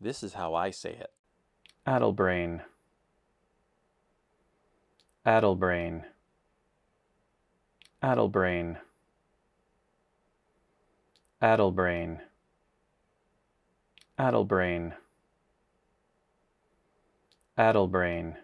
This is how I say it. Addlebrain. Addlebrain. Addlebrain. Addlebrain. Addlebrain. Addlebrain.